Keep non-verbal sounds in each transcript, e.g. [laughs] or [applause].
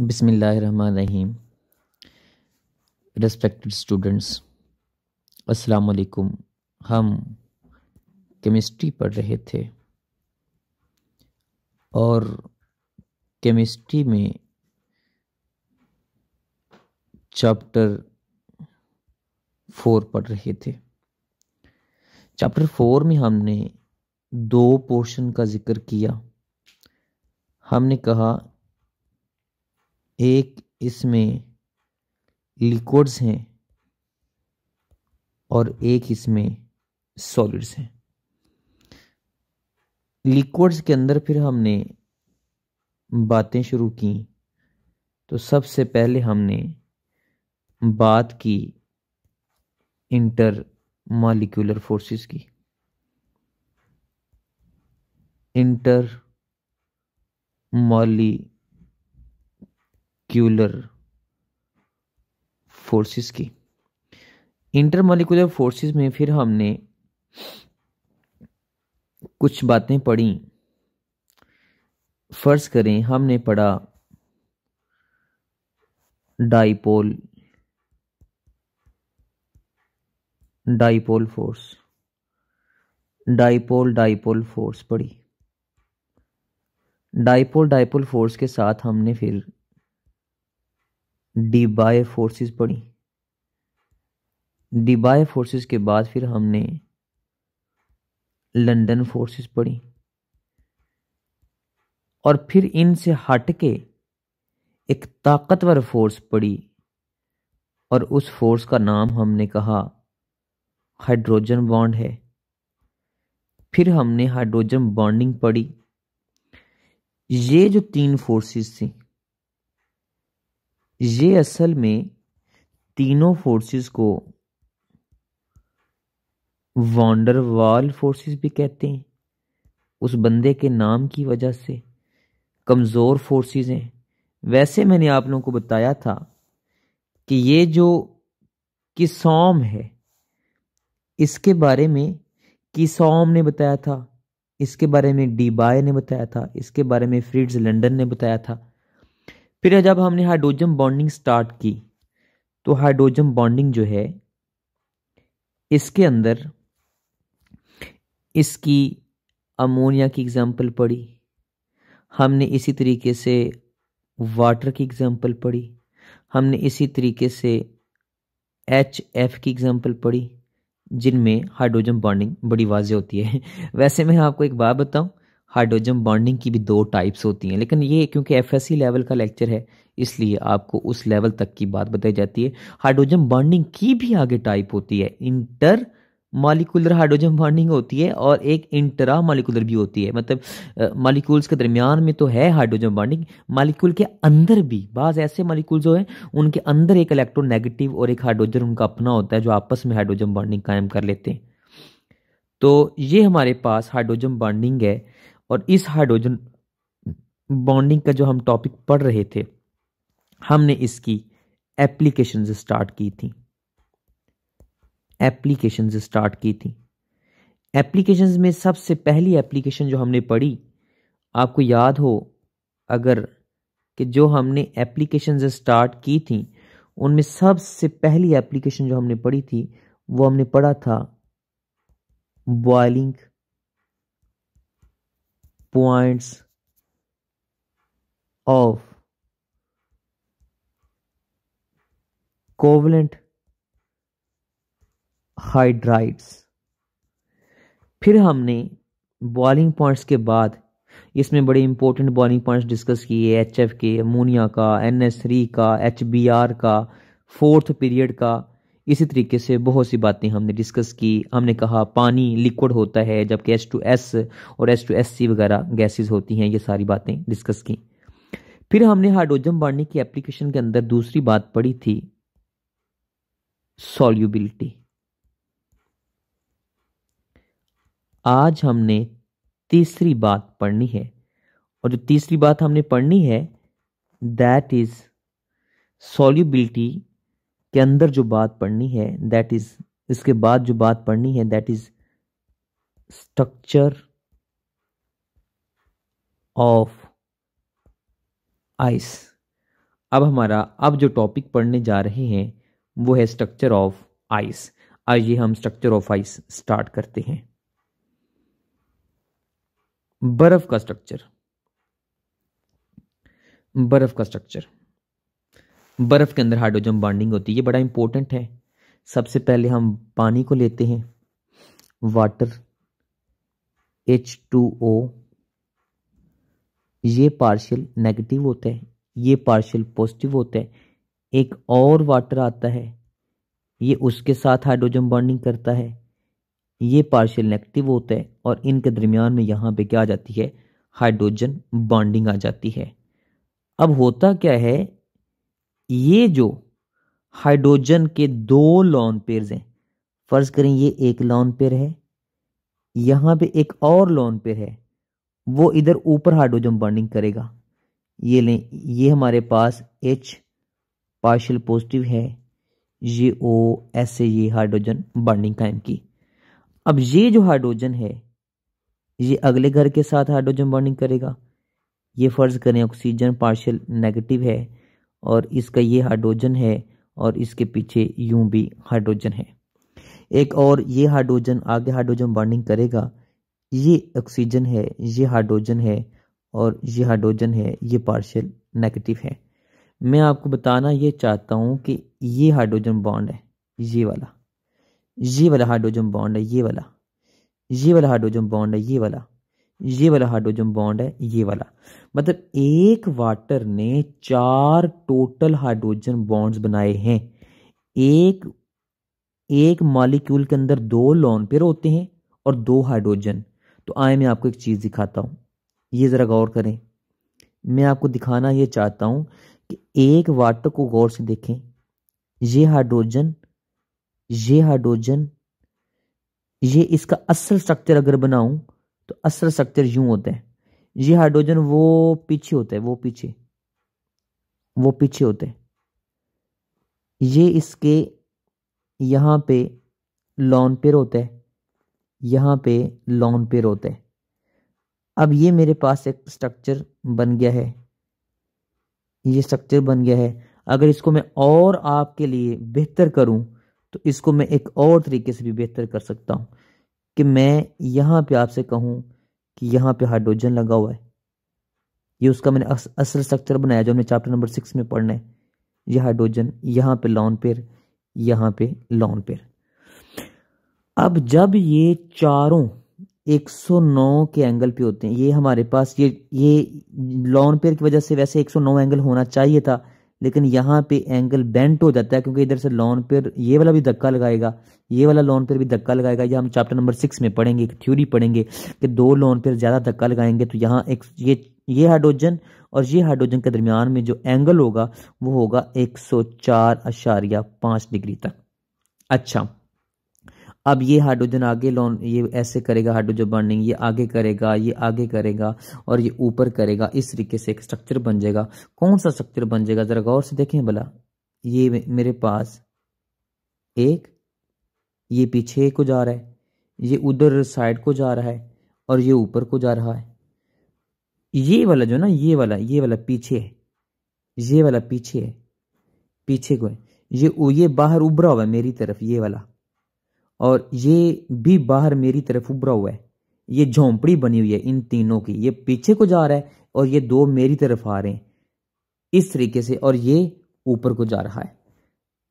बिसमीम respected students अस्सलाम वालेकुम हम केमिस्ट्री पढ़ रहे थे और केमिस्ट्री में चैप्टर फोर पढ़ रहे थे चैप्टर फोर में हमने दो पोर्शन का जिक्र किया हमने कहा एक इसमें लिक्विड्स हैं और एक इसमें सॉलिड्स हैं लिक्विड्स के अंदर फिर हमने बातें शुरू की तो सबसे पहले हमने बात की इंटर मालिक्यूलर फोर्सेस की इंटर मॉली मॉलिक्यूलर फोर्सेस की इंटरमॉलिकुलर फोर्सेस में फिर हमने कुछ बातें पढ़ी फर्ज करें हमने पढ़ा dipole dipole force dipole dipole force पढ़ी डाइपोल डाइपोल फोर्स के साथ हमने फिर बाय फोर्सेस पढ़ी बाय फोर्सेस के बाद फिर हमने लंदन फोर्सेस पढ़ी और फिर इनसे हट के एक ताकतवर फोर्स पड़ी और उस फोर्स का नाम हमने कहा हाइड्रोजन बॉन्ड है फिर हमने हाइड्रोजन बॉन्डिंग पढ़ी ये जो तीन फोर्सेस थी ये असल में तीनों फोर्सेस को वांडरवाल फोर्सेस भी कहते हैं उस बंदे के नाम की वजह से कमज़ोर फोर्सेस हैं वैसे मैंने आप लोगों को बताया था कि ये जो किसोम है इसके बारे में किसोम ने बताया था इसके बारे में डीबाय ने बताया था इसके बारे में फ्रिड्स लंडन ने बताया था फिर जब हमने हाइड्रोजन बॉन्डिंग स्टार्ट की तो हाइड्रोजन बॉन्डिंग जो है इसके अंदर इसकी अमोनिया की एग्ज़ाम्पल पढ़ी हमने इसी तरीके से वाटर की एग्ज़ाम्पल पढ़ी हमने इसी तरीके से एच एफ की एग्ज़ाम्पल पढ़ी जिनमें हाइड्रोजन बॉन्डिंग बड़ी वाजे होती है [laughs] वैसे मैं आपको एक बात बताऊं हाइड्रोजन बॉन्डिंग की भी दो टाइप्स होती हैं लेकिन ये क्योंकि एफ लेवल का लेक्चर है इसलिए आपको उस लेवल तक की बात बताई जाती है हाइड्रोजन बॉन्डिंग की भी आगे टाइप होती है इंटर मालिकुलर हाइड्रोजन बॉन्डिंग होती है और एक इंटरा मालिकुलर भी होती है मतलब मालिकूल्स के दरमियान में तो है हाइड्रोजन बॉन्डिंग मालिकूल के अंदर भी बाज़ ऐसे मालिकूल जो हैं उनके अंदर एक नेगेटिव और एक हाइड्रोजन उनका अपना होता है जो आपस में हाइड्रोजन बॉन्डिंग कायम कर लेते हैं तो ये हमारे पास हाइड्रोजन बॉन्डिंग है और इस हाइड्रोजन बॉन्डिंग का जो हम टॉपिक पढ़ रहे थे हमने इसकी एप्लीकेशन स्टार्ट की थी एप्लीकेशन स्टार्ट की थी एप्लीकेशन में सबसे पहली एप्लीकेशन जो हमने पढ़ी आपको याद हो अगर कि जो हमने एप्लीकेशन स्टार्ट की थी उनमें सबसे पहली एप्लीकेशन जो हमने पढ़ी थी वो हमने पढ़ा था boiling points of covalent hydrides फिर हमने बॉलिंग पॉइंट्स के बाद इसमें बड़े इंपॉर्टेंट बॉलिंग पॉइंट्स डिस्कस किए एच एफ के अमोनिया का एन एस थ्री का एच बी आर का फोर्थ पीरियड का इसी तरीके से बहुत सी बातें हमने डिस्कस की हमने कहा पानी लिक्विड होता है जबकि एस टू एस और एस टू एस सी वगैरह गैसेज होती हैं ये सारी बातें डिस्कस की फिर हमने हाइड्रोजन बाढ़ने की एप्लीकेशन के अंदर दूसरी बात पढ़ी थी सॉल्युबिलिटी आज हमने तीसरी बात पढ़नी है और जो तीसरी बात हमने पढ़नी है दैट इज सॉल्युबिलिटी के अंदर जो बात पढ़नी है दैट इज इसके बाद जो बात पढ़नी है that is structure of ice अब हमारा अब जो टॉपिक पढ़ने जा रहे हैं वो है स्ट्रक्चर ऑफ आइस आइए हम स्ट्रक्चर ऑफ आइस स्टार्ट करते हैं बर्फ का स्ट्रक्चर बर्फ का स्ट्रक्चर बर्फ़ के अंदर हाइड्रोजन बॉन्डिंग होती है ये बड़ा इंपॉर्टेंट है सबसे पहले हम पानी को लेते हैं वाटर एच टू ओ ये पार्शियल नेगेटिव होता है ये पार्शियल पॉजिटिव होता है एक और वाटर आता है ये उसके साथ हाइड्रोजन बॉन्डिंग करता है ये पार्शियल नेगेटिव होता है और इनके दरमियान में यहाँ पे क्या आ जाती है हाइड्रोजन बॉन्डिंग आ जाती है अब होता क्या है ये जो हाइड्रोजन के दो लॉन पेयर्स हैं फर्ज करें ये एक लॉन पेयर है यहाँ पे एक और लॉन पेयर है वो इधर ऊपर हाइड्रोजन बॉन्डिंग करेगा ये लें ये हमारे पास एच पार्शियल पॉजिटिव है ये ओ एस ये हाइड्रोजन बॉन्डिंग कायम की अब ये जो हाइड्रोजन है ये अगले घर के साथ हाइड्रोजन बॉन्डिंग करेगा ये फर्ज करें ऑक्सीजन पार्शियल नेगेटिव है और इसका ये हाइड्रोजन है और इसके पीछे यूं भी हाइड्रोजन है एक और ये हाइड्रोजन आगे हाइड्रोजन बॉन्डिंग करेगा ये ऑक्सीजन है ये हाइड्रोजन है और ये हाइड्रोजन है ये पार्शियल नेगेटिव है मैं आपको बताना ये चाहता हूँ कि ये हाइड्रोजन बॉन्ड है ये वाला ये वाला हाइड्रोजन बॉन्ड है ये वाला ये वाला हाइड्रोजन बॉन्ड है ये वाला ये वाला हाइड्रोजन बॉन्ड है ये वाला मतलब एक वाटर ने चार टोटल हाइड्रोजन बॉन्ड्स बनाए हैं एक एक मालिक्यूल के अंदर दो लॉन पेयर होते हैं और दो हाइड्रोजन तो आए मैं आपको एक चीज़ दिखाता हूं ये ज़रा गौर करें मैं आपको दिखाना ये चाहता हूं कि एक वाटर को गौर से देखें ये हाइड्रोजन ये हाइड्रोजन ये इसका असल स्ट्रक्चर अगर बनाऊं तो असर स्ट्रक्चर यूं होते हैं ये हाँ, हाइड्रोजन वो पीछे होते हैं वो पीछे वो पीछे होते हैं ये इसके यहाँ पे लॉन पेयर होता है यहाँ पे लॉन पेयर होता है अब ये मेरे पास एक स्ट्रक्चर बन गया है ये स्ट्रक्चर बन गया है अगर इसको मैं और आपके लिए बेहतर करूं तो इसको मैं एक और तरीके से भी बेहतर कर सकता हूं कि मैं यहाँ पे आपसे कहूँ कि यहाँ पे हाइड्रोजन लगा हुआ है ये उसका मैंने अस, असल स्ट्रक्चर बनाया जो हमने चैप्टर नंबर सिक्स में पढ़ना है ये हाइड्रोजन यहाँ पे लॉन पेयर यहाँ पे लॉन पेयर अब जब ये चारों 109 के एंगल पे होते हैं ये हमारे पास ये ये लॉन पेयर की वजह से वैसे 109 एंगल होना चाहिए था लेकिन यहाँ पे एंगल बेंट हो जाता है क्योंकि इधर से लॉन पर ये वाला भी धक्का लगाएगा ये वाला लॉन पर भी धक्का लगाएगा या हम चैप्टर नंबर सिक्स में पढ़ेंगे एक थ्योरी पढ़ेंगे कि दो लॉन पर ज़्यादा धक्का लगाएंगे तो यहाँ एक ये ये हाइड्रोजन और ये हाइड्रोजन के दरमियान में जो एंगल होगा वो होगा एक सौ चार अशारिया पाँच डिग्री तक अच्छा अब ये हाइड्रोजन आगे लॉन ये ऐसे करेगा हाइड्रोजन बर्निंग ये आगे करेगा ये आगे करेगा और ये ऊपर करेगा इस तरीके से एक स्ट्रक्चर बन जाएगा कौन सा स्ट्रक्चर बन जाएगा ज़रा गौर से देखें भला ये मेरे पास एक ये पीछे को जा रहा है ये उधर साइड को जा रहा है और ये ऊपर को जा रहा है ये वाला जो ना ये वाला ये वाला पीछे है ये वाला पीछे है पीछे को है ये ये बाहर उभरा हुआ है मेरी तरफ ये वाला और ये भी बाहर मेरी तरफ उभरा हुआ है ये झोंपड़ी बनी हुई है इन तीनों की ये पीछे को जा रहा है और ये दो मेरी तरफ आ रहे हैं इस तरीके से और ये ऊपर को जा रहा है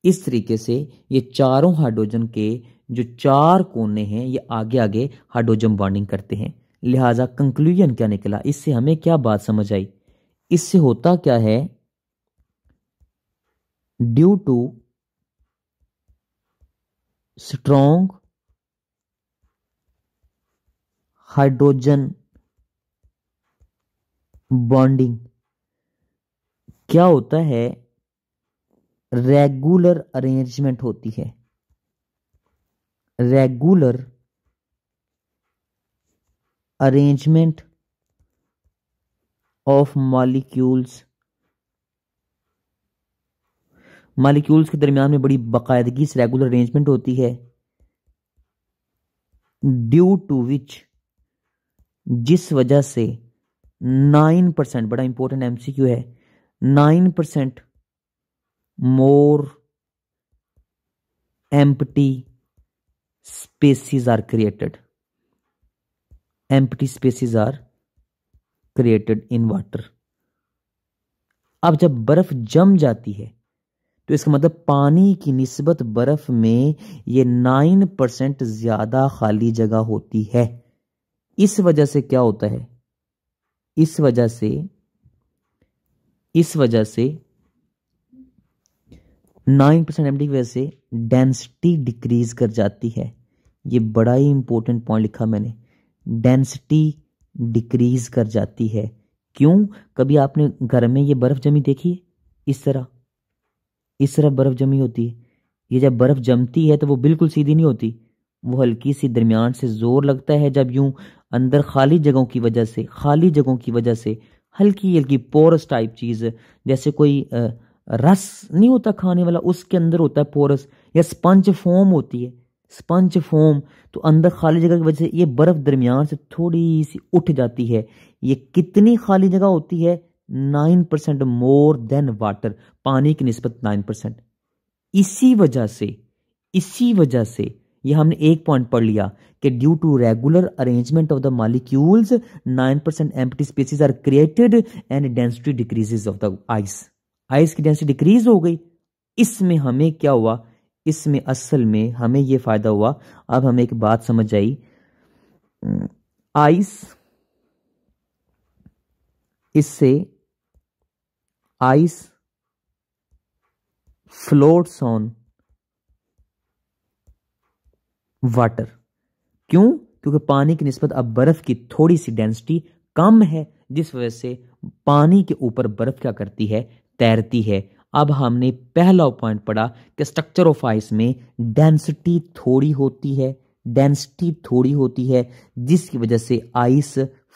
इस तरीके से ये चारों हाइड्रोजन के जो चार कोने हैं ये आगे आगे हाइड्रोजन बॉन्डिंग करते हैं लिहाजा कंक्लूजन क्या निकला इससे हमें क्या बात समझ आई इससे होता क्या है due to strong hydrogen bonding क्या होता है रेगुलर अरेंजमेंट होती है regular arrangement of molecules molecules के दरमियान में बड़ी बाकायदगी से रेगुलर अरेंजमेंट होती है ड्यू टू विच जिस वजह से नाइन परसेंट बड़ा इंपॉर्टेंट एमसीक्यू है nine percent more empty spaces are created empty spaces are created in water अब जब बर्फ जम जाती है तो इसका मतलब पानी की नस्बत बर्फ़ में ये नाइन परसेंट ज़्यादा खाली जगह होती है इस वजह से क्या होता है इस वजह से इस वजह से नाइन परसेंट एम की वजह से डेंसिटी डिक्रीज कर जाती है ये बड़ा ही इंपॉर्टेंट पॉइंट लिखा मैंने डेंसिटी डिक्रीज कर जाती है क्यों कभी आपने घर में ये बर्फ़ जमी देखी है इस तरह इस तरफ बर्फ़ जमी होती है ये जब बर्फ़ जमती है तो वो बिल्कुल सीधी नहीं होती वो हल्की सी दरमियान से ज़ोर लगता है जब यूं अंदर खाली जगहों की वजह से खाली जगहों की वजह से हल्की हल्की पोरस टाइप चीज़ जैसे कोई रस नहीं होता खाने वाला उसके अंदर होता है पोरस या स्पंज फोम होती है स्पंज फोम तो अंदर खाली जगह की वजह से ये बर्फ़ दरमियान से थोड़ी सी उठ जाती है ये कितनी खाली जगह होती है nine percent more than water पानी की नस्बत नाइन परसेंट इसी वजह से इसी वजह से यह हमने एक पॉइंट पढ़ लिया कि due to regular arrangement of the molecules nine percent empty spaces are created and density decreases of the ice ice की डेंसिटी डिक्रीज हो गई इसमें हमें क्या हुआ इसमें असल में हमें यह फायदा हुआ अब हमें एक बात समझ आई आइस hmm, इससे ice floats on वाटर क्यों क्योंकि पानी की नस्बत अब बर्फ की थोड़ी सी डेंसिटी कम है जिस वजह से पानी के ऊपर बर्फ क्या करती है तैरती है अब हमने पहला पॉइंट पढ़ा कि स्ट्रक्चर ऑफ आइस में डेंसिटी थोड़ी होती है डेंसिटी थोड़ी होती है जिसकी वजह से आइस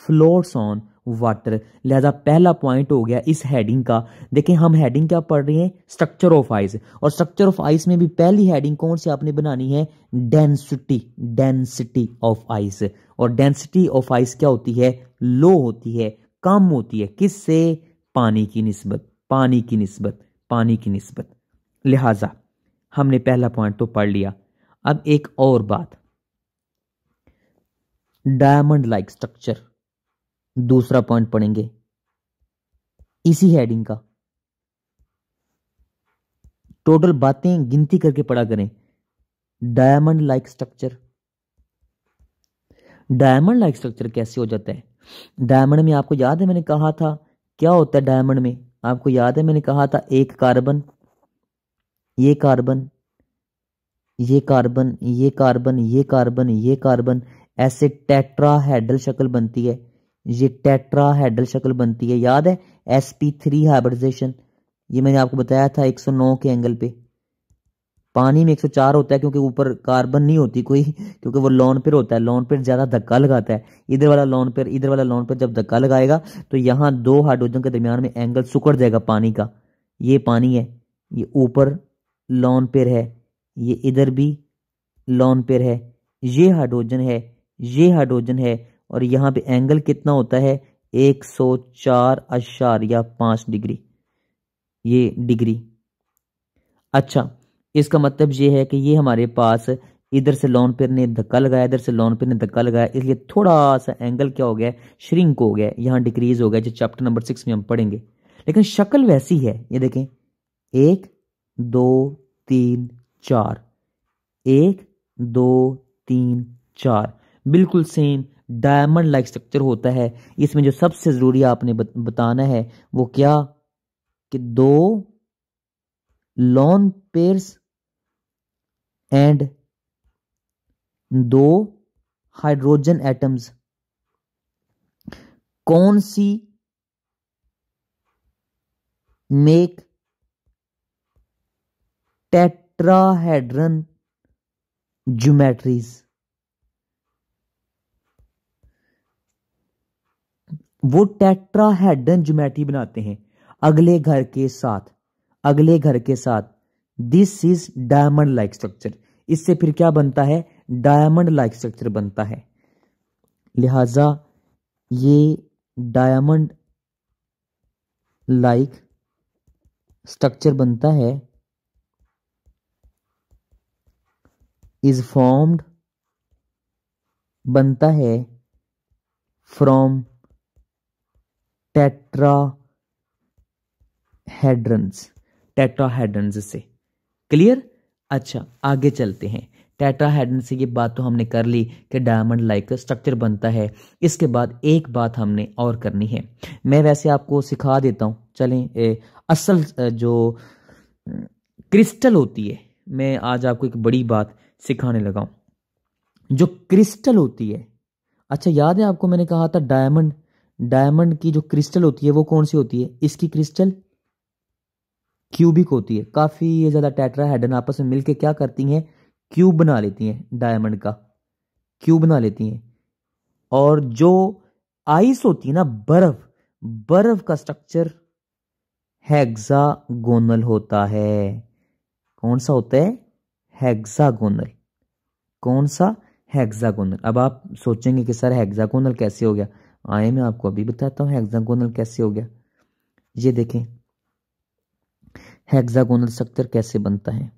फ्लोट्स ऑन वाटर लिहाजा पहला पॉइंट हो गया इस हेडिंग का देखें हम हेडिंग क्या पढ़ रहे हैं स्ट्रक्चर ऑफ आइस और स्ट्रक्चर ऑफ आइस में भी पहली हेडिंग कौन सी आपने बनानी है डेंसिटी डेंसिटी ऑफ आइस और डेंसिटी ऑफ आइस क्या होती है लो होती है कम होती है किससे पानी की नस्बत पानी की नस्बत पानी की नस्बत लिहाजा हमने पहला पॉइंट तो पढ़ लिया अब एक और बात डायमंड लाइक स्ट्रक्चर दूसरा पॉइंट पढ़ेंगे इसी हेडिंग का टोटल बातें गिनती करके पढ़ा करें diamond like structure diamond like structure कैसे हो जाता है डायमंड में आपको याद है मैंने कहा था क्या होता है डायमंड में आपको याद है मैंने कहा था एक कार्बन ये कार्बन ये कार्बन ये कार्बन ये कार्बन ये कार्बन ऐसे टेट्राहेड्रल शक्ल बनती है ये हेडल शक्ल बनती है याद है एस पी थ्री हाइब्रेशन ये मैंने आपको बताया था 109 के एंगल पे पानी में 104 होता है क्योंकि ऊपर कार्बन नहीं होती कोई क्योंकि वो लॉन पर होता है लॉन पर ज़्यादा धक्का लगाता है इधर वाला लॉन पर इधर वाला लॉन पर जब धक्का लगाएगा तो यहाँ दो हाइड्रोजन के दरमियान में एंगल सुकड़ जाएगा पानी का ये पानी है ये ऊपर लॉन पर है ये इधर भी लॉन पर है ये हाइड्रोजन है ये हाइड्रोजन है और यहाँ पे एंगल कितना होता है एक सौ चार अशार या पाँच डिग्री ये डिग्री अच्छा इसका मतलब ये है कि ये हमारे पास इधर से लॉन पेर ने धक्का लगाया इधर से लॉन पेर ने धक्का लगाया इसलिए थोड़ा सा एंगल क्या हो गया श्रिंक हो गया यहाँ डिक्रीज हो गया जो चैप्टर नंबर सिक्स में हम पढ़ेंगे लेकिन शक्ल वैसी है ये देखें एक दो तीन चार एक दो तीन चार बिल्कुल सेम डायमंड लाइक स्ट्रक्चर होता है इसमें जो सबसे ज़रूरी आपने बताना है वो क्या कि दो लॉन पेयर्स एंड दो हाइड्रोजन एटम्स कौन सी मेक टेट्राहेड्रन ज्योमेट्रीज़ वो हेडन जुमेटी बनाते हैं अगले घर के साथ अगले घर के साथ this is diamond like structure इससे फिर क्या बनता है डायमंड लाइक स्ट्रक्चर बनता है लिहाजा ये डायमंड लाइक स्ट्रक्चर बनता है इज फॉर्म्ड बनता है फ्रॉम टेट्राहेड्रंस टेट्राहेड्रंस से क्लियर अच्छा आगे चलते हैं टेट्राहेड्रन से ये बात तो हमने कर ली कि डायमंड लाइक स्ट्रक्चर बनता है इसके बाद एक बात हमने और करनी है मैं वैसे आपको सिखा देता हूँ चलें ए, असल जो क्रिस्टल होती है मैं आज आपको एक बड़ी बात सिखाने लगा जो क्रिस्टल होती है अच्छा याद है आपको मैंने कहा था डायमंड डायमंड की जो क्रिस्टल होती है वो कौन सी होती है इसकी क्रिस्टल क्यूबिक होती है काफ़ी ये ज़्यादा टेट्रा हेडन आपस में मिलके क्या करती हैं क्यूब बना लेती हैं डायमंड का क्यूब बना लेती हैं और जो आइस होती है ना बर्फ बर्फ का स्ट्रक्चर हेक्सागोनल होता है कौन सा होता है हेक्सागोनल कौन सा हेक्सागोनल अब आप सोचेंगे कि सर हेक्सागोनल कैसे हो गया आए मैं आपको अभी बताता हूँ हेक्सागोनल कैसे हो गया ये देखें हेक्सागोनल स्ट्रक्चर कैसे बनता है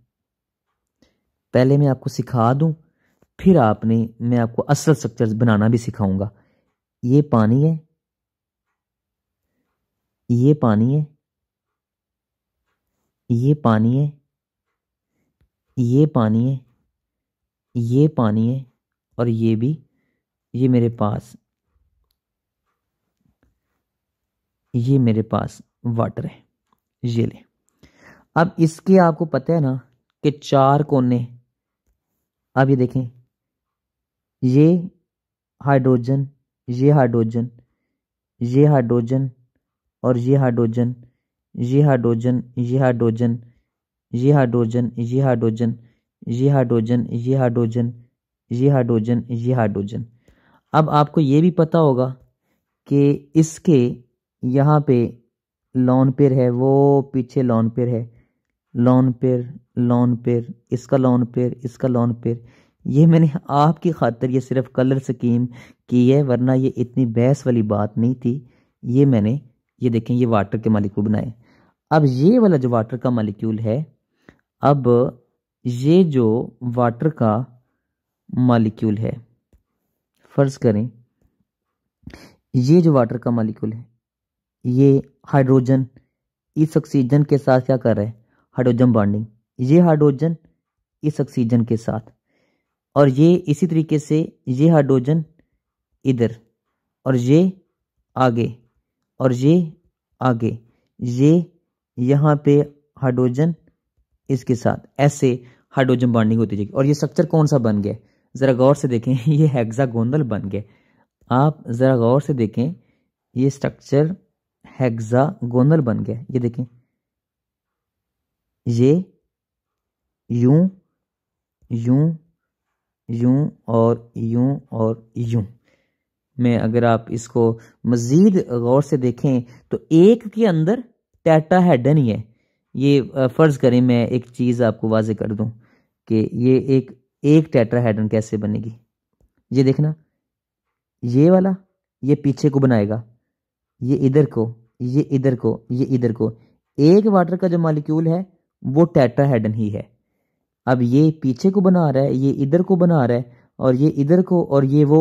पहले मैं आपको सिखा दूं फिर आपने मैं आपको असल स्ट्रक्चर बनाना भी सिखाऊंगा ये पानी है ये पानी है ये पानी है ये पानी है ये पानी है और ये भी ये मेरे पास ये मेरे पास वाटर है ये ले अब इसके आपको पता है ना कि चार कोने अब ये देखें ये हाइड्रोजन ये हाइड्रोजन ये हाइड्रोजन और ये हाइड्रोजन ये हाइड्रोजन ये हाइड्रोजन ये हाइड्रोजन ये हाइड्रोजन ये हाइड्रोजन ये हाइड्रोजन ये हाइड्रोजन ये हाइड्रोजन अब आपको ये भी पता होगा कि इसके यहाँ पे लॉन पेर है वो पीछे लॉन पेर है लॉन पेर लॉन पेर इसका लॉन पेर इसका लॉन पेर ये मैंने आपकी खातर ये सिर्फ कलर स्कीम की है वरना ये इतनी बहस वाली बात नहीं थी ये मैंने ये देखें ये वाटर के मालिक्यूल बनाए अब ये वाला जो वाटर का मालिक्यूल है अब ये जो वाटर का मालिक्यूल है फ़र्ज़ करें ये जो वाटर का मालिक्यूल है ये हाइड्रोजन इस ऑक्सीजन के साथ क्या कर रहे हैं हाइड्रोजन बॉन्डिंग ये हाइड्रोजन इस ऑक्सीजन के साथ और ये इसी तरीके से ये हाइड्रोजन इधर और ये आगे और ये आगे ये यहाँ पे हाइड्रोजन इसके साथ ऐसे हाइड्रोजन बॉन्डिंग होती जाएगी और ये स्ट्रक्चर कौन सा बन गया ज़रा गौर से देखें [laughs] ये हेक्सागोनल बन गया आप ज़रा गौर से देखें ये स्ट्रक्चर हेक्सागोनल बन गया ये देखें ये यूं यूं यूं और यूं और यूं में अगर आप इसको मज़ीद गौर से देखें तो एक के अंदर टैटा हैडन ही है ये फ़र्ज़ करें मैं एक चीज़ आपको वाजे कर दूं कि ये एक एक टैटा हैडन कैसे बनेगी ये देखना ये वाला ये पीछे को बनाएगा ये इधर को ये इधर को ये इधर को एक वाटर का जो मालिक्यूल है वो टेट्राहेडन ही है अब ये पीछे को बना रहा है ये इधर को बना रहा है और ये इधर को और ये वो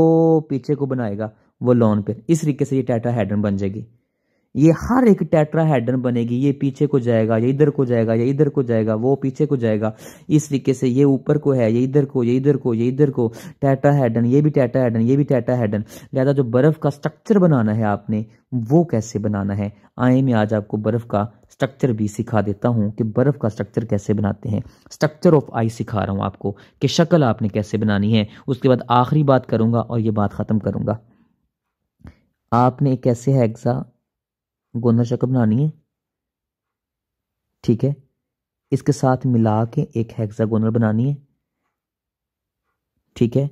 पीछे को बनाएगा वो लॉन पे इस तरीके से ये टेट्राहेड्रन बन जाएगी ये हर एक टेट्राहेड्रन बनेगी ये पीछे को जाएगा ये इधर को जाएगा ये इधर को जाएगा वो पीछे को जाएगा इस तरीके से ये ऊपर को है ये इधर को ये इधर को ये इधर को टेट्राहेड्रन ये भी टेट्राहेड्रन ये भी टेट्राहेड्रन लिहाजा जो बर्फ़ का स्ट्रक्चर बनाना है आपने वो कैसे बनाना है आए मैं आज आपको बर्फ़ का स्ट्रक्चर भी सिखा देता हूँ कि बर्फ़ का स्ट्रक्चर कैसे बनाते हैं स्ट्रक्चर ऑफ आई सिखा रहा हूँ आपको कि शक्ल आपने कैसे बनानी है उसके बाद आखिरी बात करूंगा और ये बात ख़त्म करूँगा आपने एक ऐसे हैग्ज़ा गोंदा शक्ल बनानी है ठीक है इसके साथ मिला के एक हेक्सागोनल बनानी है ठीक है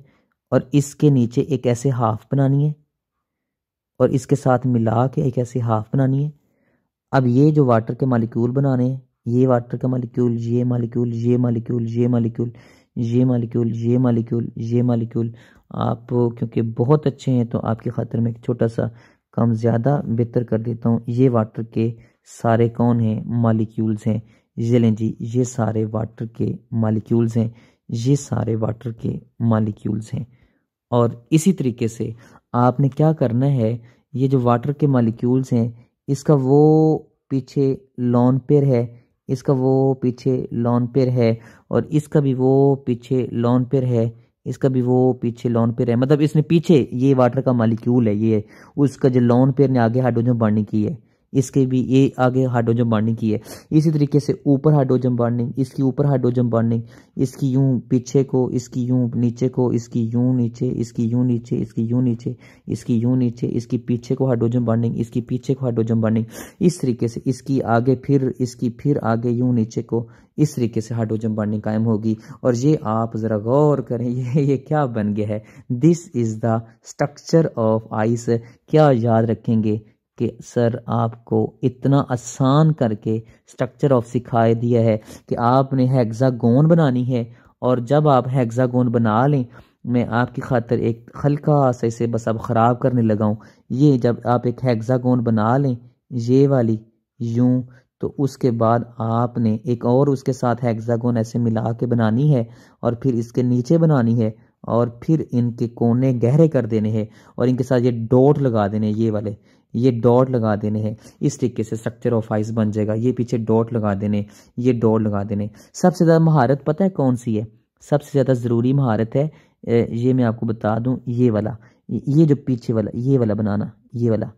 और इसके नीचे एक ऐसे हाफ बनानी है और इसके साथ मिला के एक ऐसे हाफ बनानी है अब ये जो वाटर के मालिक्यूल बनाने हैं ये वाटर का मालिक्यूल ये मालिक्यूल ये मालिक्यूल ये मालिक्यूल ये मालिक्यूल ये मालिक्यूल ये मालिक्यूल आप क्योंकि बहुत अच्छे हैं तो आपके खातर में एक छोटा सा काम ज़्यादा बेहतर कर देता हूँ ये वाटर के सारे कौन हैं मालिक्यूल्स हैं ये लें जी ये सारे वाटर के मालिक्यूल्स हैं ये सारे वाटर के मालिक्यूल्स हैं और इसी तरीके से आपने क्या करना है ये जो वाटर के मालिक्यूल्स हैं इसका वो पीछे लॉन पेयर है इसका वो पीछे लॉन पेयर है और इसका भी वो पीछे लॉन पेयर है इसका भी वो पीछे लॉन पेयर है मतलब इसने पीछे ये वाटर का मालिक्यूल है ये उसका जो लॉन पेयर ने आगे हाइड्रोजन बॉन्डिंग की है इसके भी ये आगे हाइड्रोजन बॉन्डिंग की है इसी तरीके से ऊपर हाइड्रोजन बॉन्डिंग इसकी ऊपर हाइड्रोजन बॉन्डिंग इसकी यूं पीछे को इसकी यूं नीचे को इसकी यूं नीचे इसकी यूं नीचे इसकी यूं नीचे इसकी यूं नीचे इसकी पीछे को हाइड्रोजन बॉन्डिंग इसकी पीछे को हाइड्रोजन बॉन्डिंग इस तरीके से इसकी आगे फिर इसकी फिर आगे यूं नीचे को इस तरीके से हाइड्रोजन बॉन्डिंग कायम होगी और ये आप ज़रा गौर करें [laughs] ये ये क्या बन गया है this is the structure of ice क्या याद रखेंगे कि सर आपको इतना आसान करके स्ट्रक्चर ऑफ सिखाए दिया है कि आपने हेक्सागोन बनानी है और जब आप हेक्सागोन बना लें मैं आपकी खातर एक हल्का सा इसे बस अब ख़राब करने लगा हूँ ये जब आप एक हेक्सागोन बना लें ये वाली यूँ तो उसके बाद आपने एक और उसके साथ हेक्सागोन ऐसे मिला के बनानी है और फिर इसके नीचे बनानी है और फिर इनके कोने गहरे कर देने हैं और इनके साथ ये डॉट लगा देने ये वाले ये डॉट लगा देने हैं इस तरीके से स्ट्रक्चर ऑफ आइस बन जाएगा ये पीछे डॉट लगा देने ये डॉट लगा देने सबसे ज़्यादा महारत पता है कौन सी है सबसे ज़्यादा ज़रूरी महारत है ये मैं आपको बता दूं ये वाला ये जो पीछे वाला ये वाला बनाना ये वाला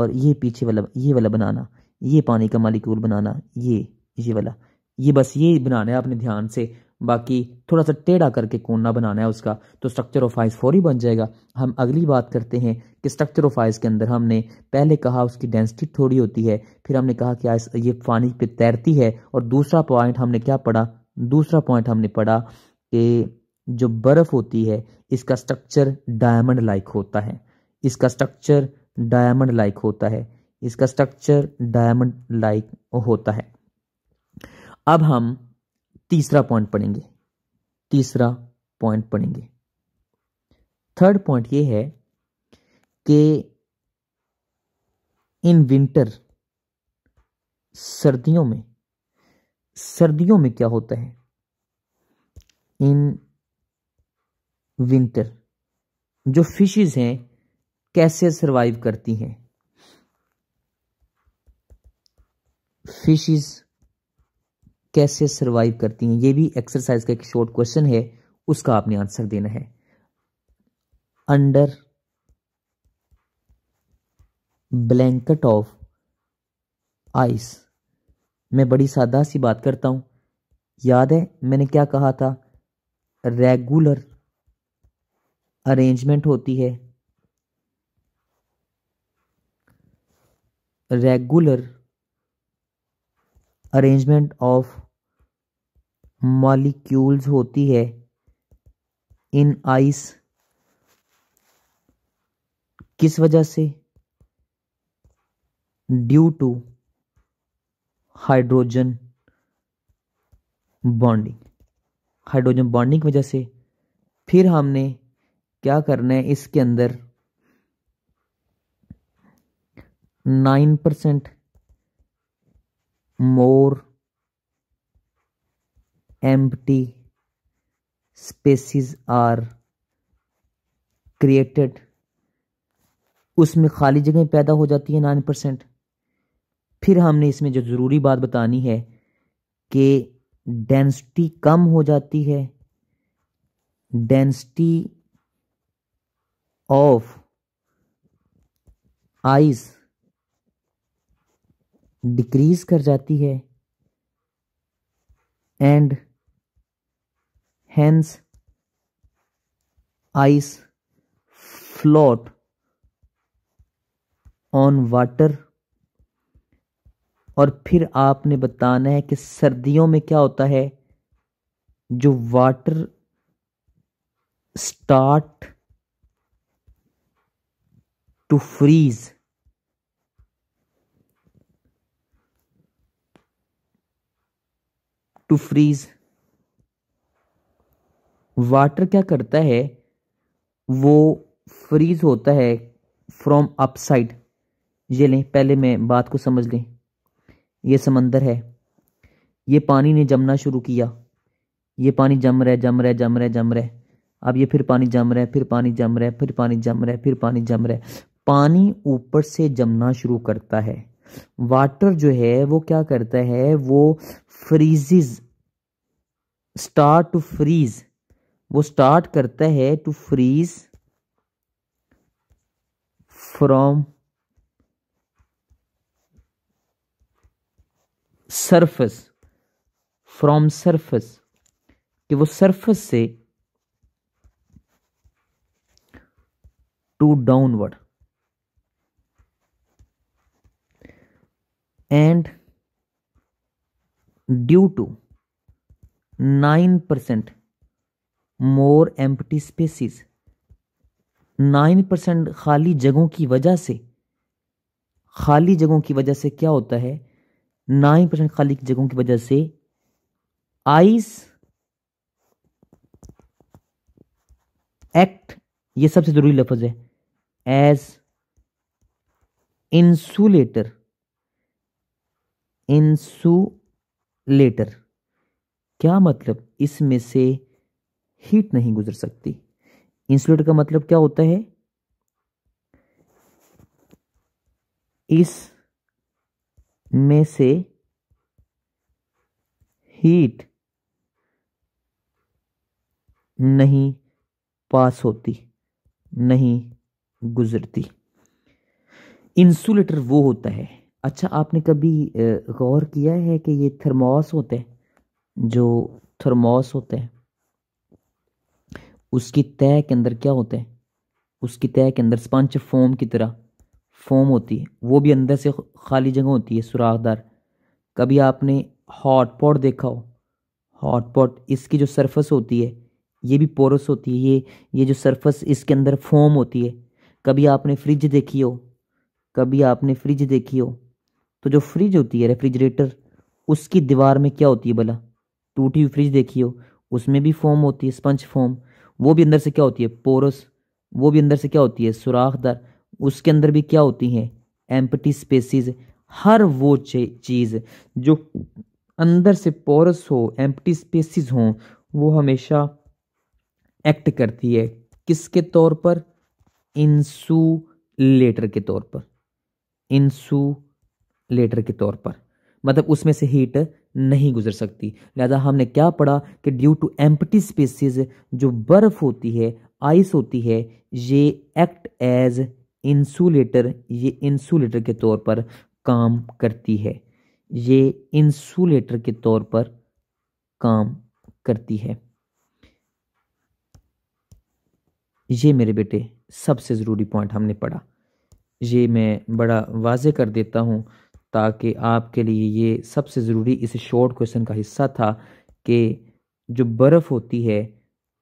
और ये पीछे वाला ये वाला बनाना ये पानी का मालिक्यूल बनाना ये ये वाला ये बस ये बनाना है आपने ध्यान से बाकी थोड़ा सा टेढ़ा करके कोना बनाना है उसका तो स्ट्रक्चर ऑफ आइस फौरी बन जाएगा हम अगली बात करते हैं कि स्ट्रक्चर ऑफ आइस के अंदर हमने पहले कहा उसकी डेंसिटी थोड़ी होती है फिर हमने कहा कि आइस ये पानी पे तैरती है और दूसरा पॉइंट हमने क्या पढ़ा दूसरा पॉइंट हमने पढ़ा कि जो बर्फ़ होती है इसका स्ट्रक्चर डायमंड लाइक होता है इसका स्ट्रक्चर डायमंड लाइक होता है इसका स्ट्रक्चर डायमंड लाइक होता है अब हम तीसरा पॉइंट पढ़ेंगे तीसरा पॉइंट पढ़ेंगे थर्ड पॉइंट ये है कि इन विंटर सर्दियों में सर्दियों में क्या होता है इन विंटर जो फिशेस हैं कैसे सरवाइव करती हैं फिशेस कैसे सर्वाइव करती हैं ये भी एक्सरसाइज का एक शॉर्ट क्वेश्चन है उसका आपने आंसर देना है अंडर ब्लैंकेट ऑफ आइस मैं बड़ी सादा सी बात करता हूं याद है मैंने क्या कहा था रेगुलर अरेंजमेंट होती है रेगुलर अरेंजमेंट ऑफ मॉलिक्यूल्स होती है इन आइस किस वजह से due to hydrogen bonding hydrogen bonding की वजह से फिर हमने क्या करना है इसके अंदर nine percent more empty spaces are created उसमें खाली जगह पैदा हो जाती है नाइन परसेंट फिर हमने इसमें जो ज़रूरी बात बतानी है कि डेंसिटी कम हो जाती है डेंसिटी ऑफ आइस डिक्रीज कर जाती है and hence ice float on water और फिर आपने बताना है कि सर्दियों में क्या होता है जो water start to freeze to freeze water क्या करता है वो फ्रीज होता है फ्रॉम अपसाइड ये लें पहले मैं बात को समझ लें ये समंदर है ये पानी ने जमना शुरू किया ये पानी जम रहा है जम रहा है जम रहा है जम रहा है अब ये फिर पानी जम रहा है फिर पानी जम रहा है फिर पानी जम रहा है फिर पानी जम रहा है पानी ऊपर से जमना शुरू करता है वाटर जो है वो क्या करता है वो फ्रीजिज स्टार्ट टू फ्रीज वो स्टार्ट करता है to freeze from surface from surface कि वो सर्फस से to downward and due to nine percent more empty spaces nine percent खाली जगहों की वजह से खाली जगहों की वजह से क्या होता है नाइन परसेंट खाली जगहों की वजह से आइस एक्ट ये सबसे ज़रूरी लफज है एज इंसुलेटर इंसुलेटर क्या मतलब इसमें से हीट नहीं गुजर सकती इंसुलेटर का मतलब क्या होता है इस में से हीट नहीं पास होती नहीं गुजरती इंसुलेटर वो होता है अच्छा आपने कभी गौर किया है कि ये थर्मोस होते हैं जो थर्मोस होते हैं उसकी तय के अंदर क्या होता है उसकी तय के अंदर स्पंज फोम की तरह फोम होती है वो भी अंदर से खाली जगह होती है सुराखदार कभी आपने हॉट पॉट देखा हो हॉट पॉट इसकी जो सरफेस होती है ये भी पोरस होती है ये ये जो सरफेस इसके अंदर फोम होती है कभी आपने फ्रिज देखी हो कभी आपने फ्रिज देखी हो तो जो फ्रिज होती है रेफ्रिजरेटर उसकी दीवार में क्या होती है भला टूटी हुई फ्रिज देखी हो उसमें भी फोम होती है स्पंज फोम वो भी अंदर से क्या होती है पोरस वो भी अंदर से क्या होती है सुराखदार उसके अंदर भी क्या होती हैं एम्पटी स्पेसिस हर वो चीज़ जो अंदर से पोरस हो एम्पटी स्पेसिस हों वो हमेशा एक्ट करती है किसके तौर पर इंसुलेटर के तौर पर इंसुलेटर के तौर पर मतलब उसमें से हीट नहीं गुजर सकती लिहाजा हमने क्या पढ़ा कि ड्यू टू एम्पटी स्पेसिस जो बर्फ़ होती है आइस होती है ये एक्ट एज इंसुलेटर ये इंसुलेटर के तौर पर काम करती है ये इंसुलेटर के तौर पर काम करती है ये मेरे बेटे सबसे ज़रूरी पॉइंट हमने पढ़ा ये मैं बड़ा वाजे कर देता हूँ ताकि आपके लिए ये सबसे ज़रूरी इस शॉर्ट क्वेश्चन का हिस्सा था कि जो बर्फ़ होती है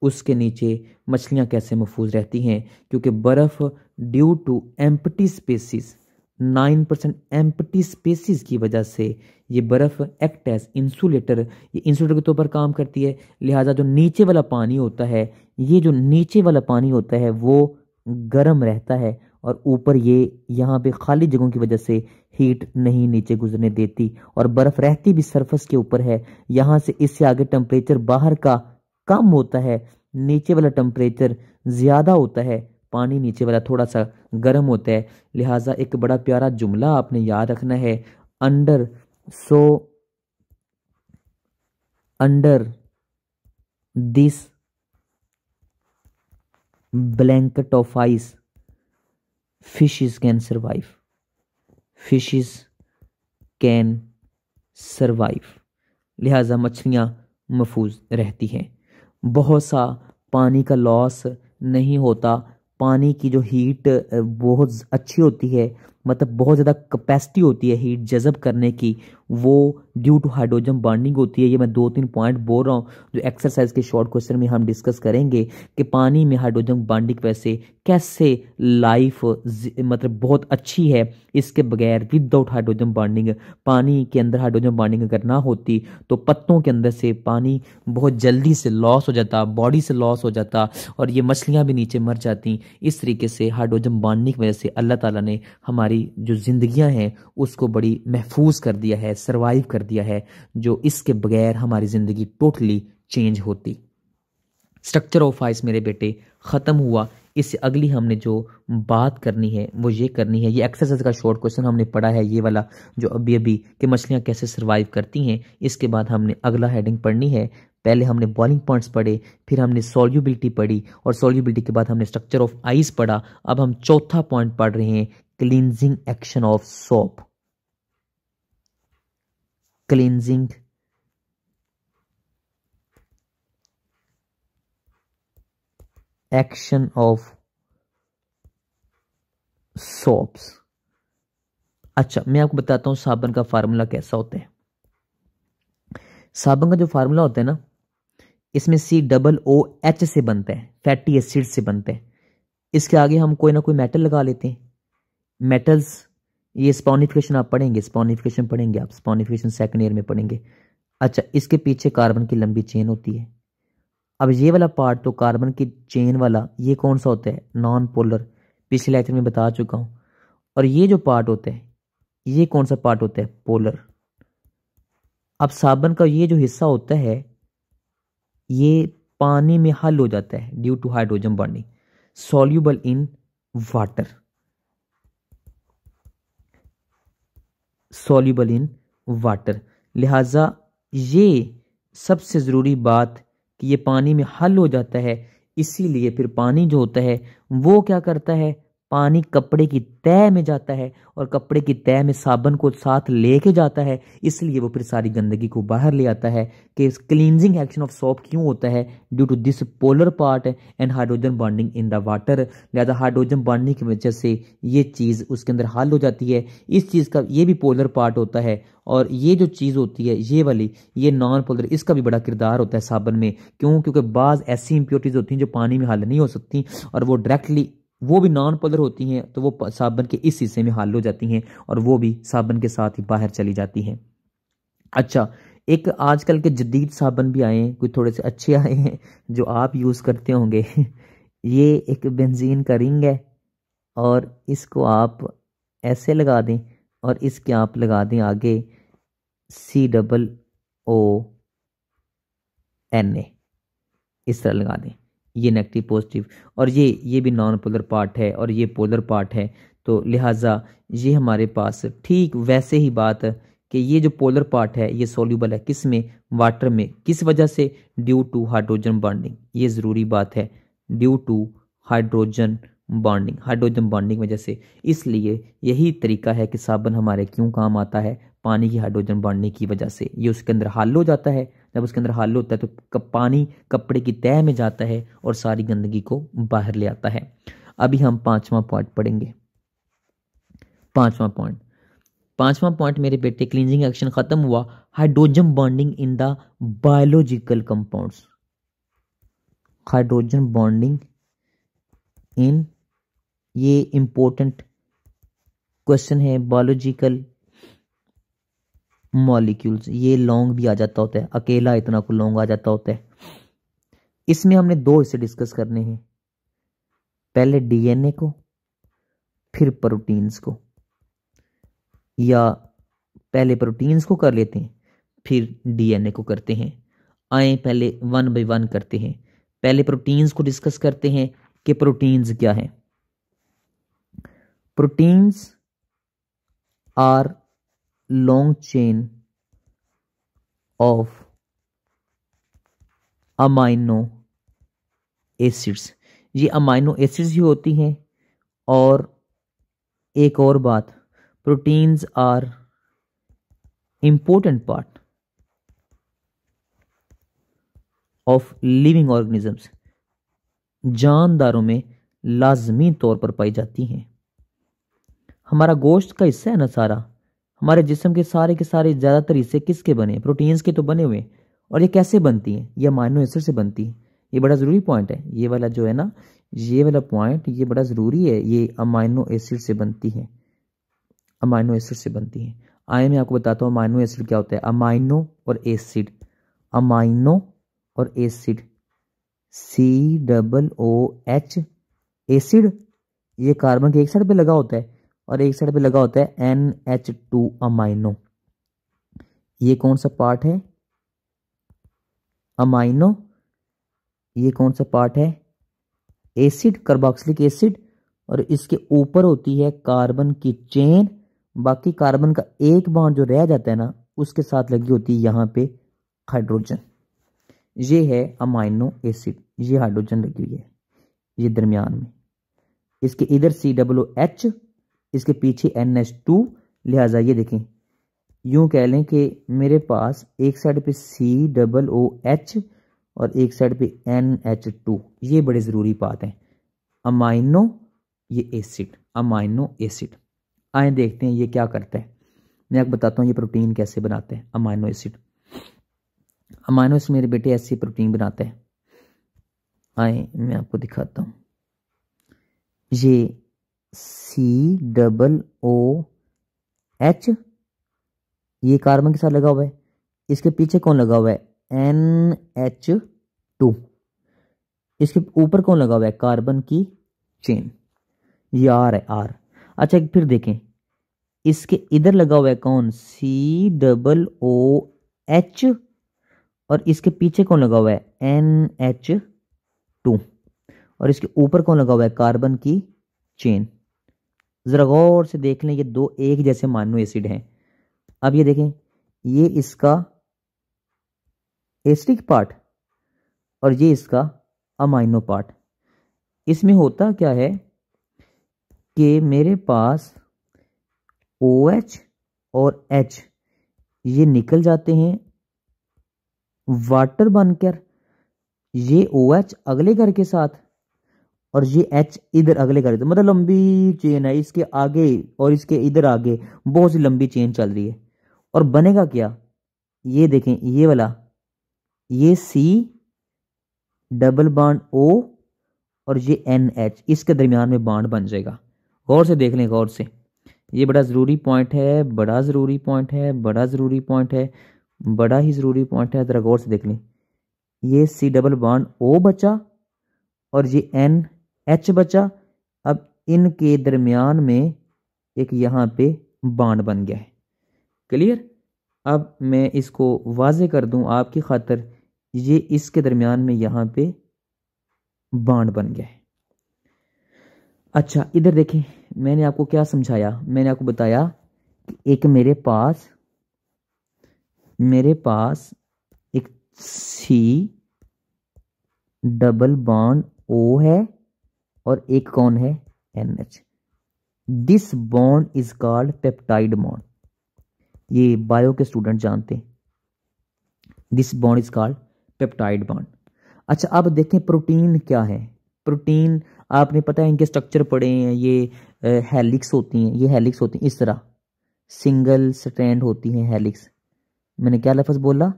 उसके नीचे मछलियाँ कैसे महफूज रहती हैं क्योंकि बर्फ़ due to empty spaces nine percent empty spaces की वजह से ये बर्फ़ एक्ट एज इंसुलेटर ये इंसुलेटर के तौर पर काम करती है लिहाजा जो नीचे वाला पानी होता है ये जो नीचे वाला पानी होता है वो गर्म रहता है और ऊपर ये यहाँ पे खाली जगहों की वजह से हीट नहीं नीचे गुजरने देती और बर्फ़ रहती भी सरफेस के ऊपर है यहाँ से इससे आगे टेम्परेचर बाहर का कम होता है नीचे वाला टेम्परेचर ज़्यादा होता है पानी नीचे वाला थोड़ा सा गर्म होता है लिहाजा एक बड़ा प्यारा जुमला आपने याद रखना है under so under this blanket of ice fishes can survive fishes can survive लिहाजा मछलियाँ महफूज रहती हैं बहुत सा पानी का लॉस नहीं होता पानी की जो हीट बहुत अच्छी होती है मतलब बहुत ज़्यादा कैपेसिटी होती है हीट जज़ब करने की वो ड्यू टू हाइड्रोजन बर्निंग होती है ये मैं दो तीन पॉइंट बोल रहा हूँ जो एक्सरसाइज के शॉर्ट क्वेश्चन में हम डिस्कस करेंगे कि पानी में हाइड्रोजन बर्निंग वैसे वजह से कैसे लाइफ मतलब बहुत अच्छी है इसके बगैर विदाउट हाइड्रोजन बर्निंग पानी के अंदर हाइड्रोजन बर्निंग अगर ना होती तो पत्तों के अंदर से पानी बहुत जल्दी से लॉस हो जाता बॉडी से लॉस हो जाता और ये मछलियाँ भी नीचे मर जाती इस तरीके से हाइड्रोजन बर्निंग की वजह से अल्लाह तला ने हमारी हमारी जो ज़िंदगियां हैं उसको बड़ी महफूज कर दिया है सरवाइव कर दिया है जो इसके बगैर हमारी ज़िंदगी टोटली चेंज होती स्ट्रक्चर ऑफ आइस मेरे बेटे ख़त्म हुआ इससे अगली हमने जो बात करनी है वो ये करनी है ये एक्सरसाइज का शॉर्ट क्वेश्चन हमने पढ़ा है ये वाला जो अभी अभी कि मछलियाँ कैसे सर्वाइव करती हैं इसके बाद हमने अगला हेडिंग पढ़नी है पहले हमने बॉइलिंग पॉइंट्स पढ़े फिर हमने सोल्यूबिलिटी पढ़ी और सोल्यूबिलिटी के बाद हमने स्ट्रक्चर ऑफ आइस पढ़ा अब हम चौथा पॉइंट पढ़ रहे हैं cleansing action of soap cleansing action of soaps अच्छा मैं आपको बताता हूं साबन का फार्मूला कैसा होता है साबुन का जो फार्मूला होता है ना इसमें सी डबल ओ एच से बनता है फैटी एसिड से बनता है इसके आगे हम कोई ना कोई मेटल लगा लेते हैं मेटल्स ये स्पॉनिफिकेशन आप पढ़ेंगे स्पॉनिफिकेशन पढ़ेंगे आप स्पॉनिफिकेशन सेकेंड ईयर में पढ़ेंगे अच्छा इसके पीछे कार्बन की लंबी चेन होती है अब ये वाला पार्ट तो कार्बन की चेन वाला ये कौन सा होता है नॉन पोलर पिछले लेक्चर में बता चुका हूँ और ये जो पार्ट होता है ये कौन सा पार्ट होता है पोलर अब साबन का ये जो हिस्सा होता है ये पानी में हल हो जाता है due to hydrogen bonding soluble in water soluble in water लिहाजा ये सबसे ज़रूरी बात कि ये पानी में हल हो जाता है इसीलिए फिर पानी जो होता है वो क्या करता है पानी कपड़े की तय में जाता है और कपड़े की तय में साबन को साथ लेके जाता है इसलिए वो फिर सारी गंदगी को बाहर ले आता है कि क्लींजिंग एक्शन ऑफ सॉप क्यों होता है due to this polar part and hydrogen bonding in the water लिहाजा हाइड्रोजन बॉन्डिंग की वजह से ये चीज़ उसके अंदर हल हो जाती है इस चीज़ का ये भी पोलर पार्ट होता है और ये जो चीज़ होती है ये वाली ये नॉन पोलर इसका भी बड़ा किरदार होता है साबन में क्यों क्योंकि बाज़ ऐसी इम्प्योरिटीज़ होती हैं जो पानी में हल नहीं हो सकती और वो डायरेक्टली वो भी नॉन पोलर होती हैं तो वो साबन के इस हिस्से में हल हो जाती हैं और वो भी साबन के साथ ही बाहर चली जाती हैं अच्छा एक आजकल के जदीद साबन भी आए हैं कोई थोड़े से अच्छे [laughs] आए हैं जो आप यूज़ करते होंगे [laughs] ये एक बेंजीन का रिंग है और इसको आप ऐसे लगा दें और इसके आप लगा दें आगे सी डबल ओ एन ए इस तरह लगा दें ये नेगेटिव पॉजिटिव और ये ये भी नॉन पोलर पार्ट है और ये पोलर पार्ट है तो लिहाजा ये हमारे पास ठीक वैसे ही बात कि ये जो पोलर पार्ट है ये सोल्यूबल है किस में वाटर में किस वजह से ड्यू टू हाइड्रोजन बॉन्डिंग ये ज़रूरी बात है due to hydrogen bonding hydrogen bonding वजह से इसलिए यही तरीका है कि साबन हमारे क्यों काम आता है पानी की हाइड्रोजन बॉन्डिंग की वजह से ये उसके अंदर हल हो जाता है जब उसके अंदर हल होता है तो पानी कपड़े की तय में जाता है और सारी गंदगी को बाहर ले आता है अभी हम पांचवा पॉइंट पढ़ेंगे पांचवा पॉइंट पांचवा पॉइंट मेरे बेटे क्लींजिंग एक्शन खत्म हुआ hydrogen bonding in the biological compounds hydrogen bonding in ये इंपॉर्टेंट क्वेश्चन है बायोलॉजिकल मॉलिक्यूल्स ये लॉन्ग भी आ जाता होता है अकेला इतना को लॉन्ग आ जाता होता है इसमें हमने दो हिस्से डिस्कस करने हैं पहले डीएनए को फिर प्रोटीन्स को या पहले प्रोटीन्स को कर लेते हैं फिर डीएनए को करते हैं आए पहले वन बाई वन करते हैं पहले प्रोटीन्स को डिस्कस करते हैं कि प्रोटीन्स क्या है proteins are long chain of amino acids ये अमाइनो एसिड्स ही होती हैं और एक और बात proteins are important part of living organisms जानदारों में लाजमी तौर पर पाई जाती हैं हमारा गोश्त का हिस्सा है ना सारा हमारे जिसम के सारे के सारे ज़्यादातर हिस्से किसके बने प्रोटीन्स के तो बने हुए और ये कैसे बनती हैं ये अमाइनो एसिड से बनती है ये बड़ा ज़रूरी पॉइंट है ये वाला जो है ना ये वाला पॉइंट ये बड़ा ज़रूरी है ये अमाइनो एसिड से बनती है अमाइनो एसिड से बनती है आए मैं आपको बताता हूँ अमाइनो एसिड क्या होता है अमाइनो और एसिड अमाइनो और acid C double O H acid ये कार्बन के एक साइड पे लगा होता है और एक साइड पे लगा होता है एन एच टू अमाइनो ये कौन सा पार्ट है अमाइनो ये कौन सा पार्ट है एसिड कार्बोक्सिलिक एसिड और इसके ऊपर होती है कार्बन की चेन बाकी कार्बन का एक बॉन्ड जो रह जाता है ना उसके साथ लगी होती है यहां पे हाइड्रोजन ये है अमाइनो एसिड ये हाइड्रोजन लगी हुई है ये दरमियान में इसके इधर सी डब्ल्यू एच इसके पीछे एन एच टू लिहाजा ये देखें यूँ कह लें कि मेरे पास एक साइड पे सी डबल ओ एच और एक साइड पे एन एच टू ये बड़े ज़रूरी बात हैं अमाइनो ये एसिड अमाइनो एसिड आए देखते हैं ये क्या करता है मैं आपको बताता हूँ ये प्रोटीन कैसे बनाते हैं अमाइनो एसिड अमाइनो एसिड मेरे बेटे ऐसे प्रोटीन बनाते हैं आए मैं आपको दिखाता हूँ ये सी डबल ओ एच ये कार्बन के साथ लगा हुआ है इसके पीछे कौन लगा हुआ है एन एच टू इसके ऊपर कौन लगा हुआ है कार्बन की चेन ये आर है आर अच्छा एक फिर देखें इसके इधर लगा हुआ है कौन सी डबल ओ एच और इसके पीछे कौन लगा हुआ है एन एच टू और इसके ऊपर कौन लगा हुआ है कार्बन की चेन ज़रा गौर से देख लें ये दो एक जैसे मानो एसिड हैं अब ये देखें ये इसका एसिडिक पार्ट और ये इसका अमाइनो पार्ट इसमें होता क्या है कि मेरे पास ओ OH एच और एच ये निकल जाते हैं वाटर बनकर ये ओ OH एच अगले घर के साथ और ये एच इधर अगले कर देते तो मतलब लंबी चेन है इसके आगे और इसके इधर आगे बहुत सी लंबी चेन चल रही है और बनेगा क्या ये देखें ये वाला ये सी डबल बाड ओ और ये एन एच इसके दरमियान में बाड बन जाएगा गौर से देख लें गौर से ये बड़ा ज़रूरी पॉइंट है बड़ा ज़रूरी पॉइंट है बड़ा ज़रूरी पॉइंट है बड़ा ही ज़रूरी पॉइंट है ज़रा गौर से देख लें ये सी डबल बाड ओ बचा और ये एन एच बचा अब इनके दरमियान में एक यहाँ पे बाड बन गया है क्लियर अब मैं इसको वाजे कर दूँ आपकी खातर ये इसके दरमियान में यहाँ पे बाड बन गया है अच्छा इधर देखें मैंने आपको क्या समझाया मैंने आपको बताया कि एक मेरे पास मेरे पास एक सी डबल बाड ओ है और एक कौन है N H this bond is called peptide bond ये बायो के स्टूडेंट जानते हैं this bond is called peptide bond अच्छा अब देखें प्रोटीन क्या है प्रोटीन आपने पता है इनके स्ट्रक्चर पड़े हैं ये हेलिक्स होती हैं ये हेलिक्स होती हैं इस तरह सिंगल स्ट्रैंड होती हैं हेलिक्स मैंने क्या लफ्ज़ बोला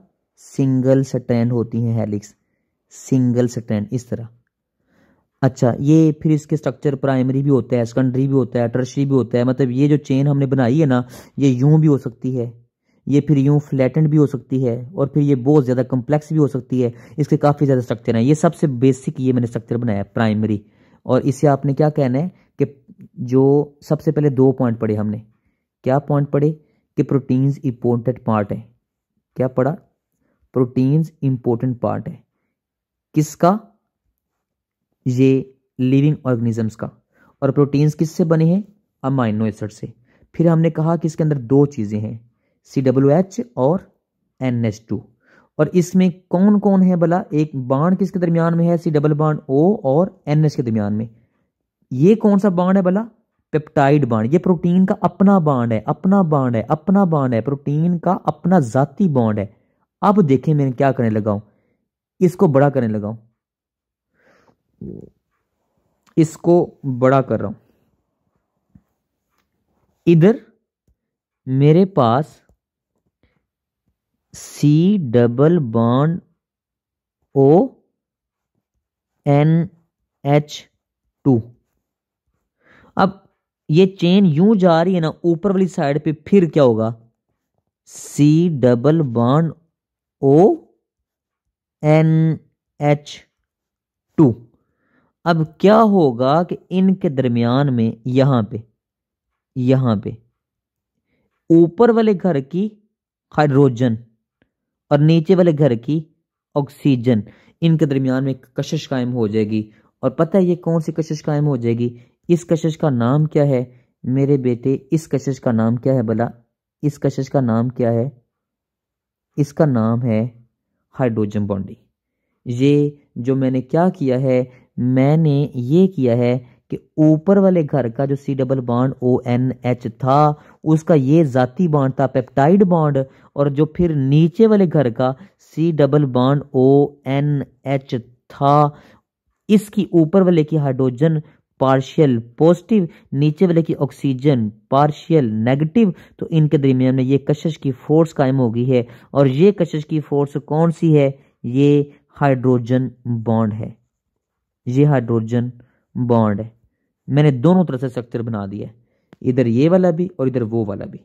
सिंगल स्ट्रैंड होती हैं हेलिक्स सिंगल स्ट्रैंड इस तरह अच्छा ये फिर इसके स्ट्रक्चर प्राइमरी भी होता है सेकेंडरी भी होता है टर्शरी भी होता है मतलब ये जो चेन हमने बनाई है ना ये यूं भी हो सकती है ये फिर यूं फ्लैटेंड भी हो सकती है और फिर ये बहुत ज़्यादा कम्प्लेक्स भी हो सकती है इसके काफ़ी ज़्यादा स्ट्रक्चर हैं ये सबसे बेसिक ये मैंने स्ट्रक्चर बनाया प्राइमरी और इसे आपने क्या कहना है कि जो सबसे पहले दो पॉइंट पढ़े हमने क्या पॉइंट पढ़े कि प्रोटीन्स इम्पोर्टेंट पार्ट है क्या पढ़ा प्रोटीन्स इम्पोर्टेंट पार्ट है किसका ये लिविंग ऑर्गेनिजम्स का और प्रोटीन्स किससे बने हैं अमाइनो एसिड से फिर हमने कहा कि इसके अंदर दो चीज़ें हैं सी डब्ल्यू एच और एन एच टू और इसमें कौन कौन है भला एक बाण किसके दरमियान में है सी डबल बाड ओ और एन एच के दरमियान में ये कौन सा बाड है भला पेप्टाइड बाड ये प्रोटीन का अपना बाड है अपना बाड है अपना बाड है प्रोटीन का अपना जाती बाड है अब देखें मैं क्या करने लगाऊं इसको बड़ा करने लगाऊं इसको बड़ा कर रहा हूं इधर मेरे पास C double bond O N H two अब ये चेन यूं जा रही है ना ऊपर वाली साइड पे फिर क्या होगा C double bond O N H two अब क्या होगा कि इनके दरमियान में यहां पे यहां पे ऊपर वाले घर की हाइड्रोजन और नीचे वाले घर की ऑक्सीजन इनके दरमियान में कशिश कायम हो जाएगी और पता है ये कौन सी कशिश कायम हो जाएगी इस कशिश का नाम क्या है मेरे बेटे इस कशिश का नाम क्या है भला इस कशिश का नाम क्या है इसका नाम है हाइड्रोजन बॉन्डिंग ये जो मैंने क्या किया है मैंने ये किया है कि ऊपर वाले घर का जो C double bond O N H था उसका ये जाती बॉन्ड था पेप्टाइड बॉन्ड और जो फिर नीचे वाले घर का C double bond O N H था इसकी ऊपर वाले की हाइड्रोजन पार्शियल पॉजिटिव नीचे वाले की ऑक्सीजन पार्शियल नेगेटिव तो इनके दरमियान में ये कशिश की फोर्स कायम हो गई है और ये कशिश की फोर्स कौन सी है ये हाइड्रोजन बॉन्ड है ये हाइड्रोजन बॉन्ड है मैंने दोनों तरह से स्ट्रक्चर बना दिया है इधर ये वाला भी और इधर वो वाला भी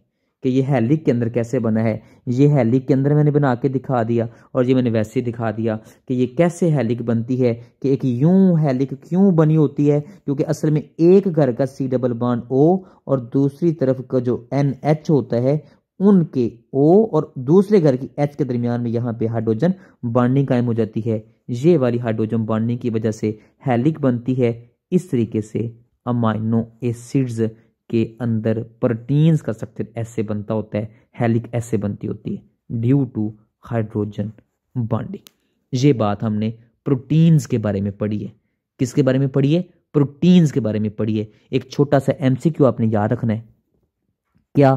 कि ये हेलिक के अंदर कैसे बना है ये हेलिक के अंदर मैंने बना के दिखा दिया और ये मैंने वैसे दिखा दिया कि ये कैसे हेलिक बनती है कि एक यूं हेलिक क्यों बनी होती है क्योंकि असल में एक घर का सी डबल बॉन्ड ओ और दूसरी तरफ का जो एन एच होता है उनके ओ और दूसरे घर की एच के दरमियान में यहाँ पे हाइड्रोजन बॉन्डिंग कायम हो जाती है ये वाली हाइड्रोजन बॉन्डिंग की वजह से हेलिक बनती है इस तरीके से अमाइनो एसिड्स के अंदर प्रोटीन्स का स्ट्रक्चर ऐसे बनता होता है हेलिक ऐसे बनती होती है ड्यू टू हाइड्रोजन बॉन्डिंग ये बात हमने प्रोटीन्स के बारे में पढ़ी है किसके बारे में पढ़ी है प्रोटीन्स के बारे में पढ़ी है एक छोटा सा एम आपने याद रखना है क्या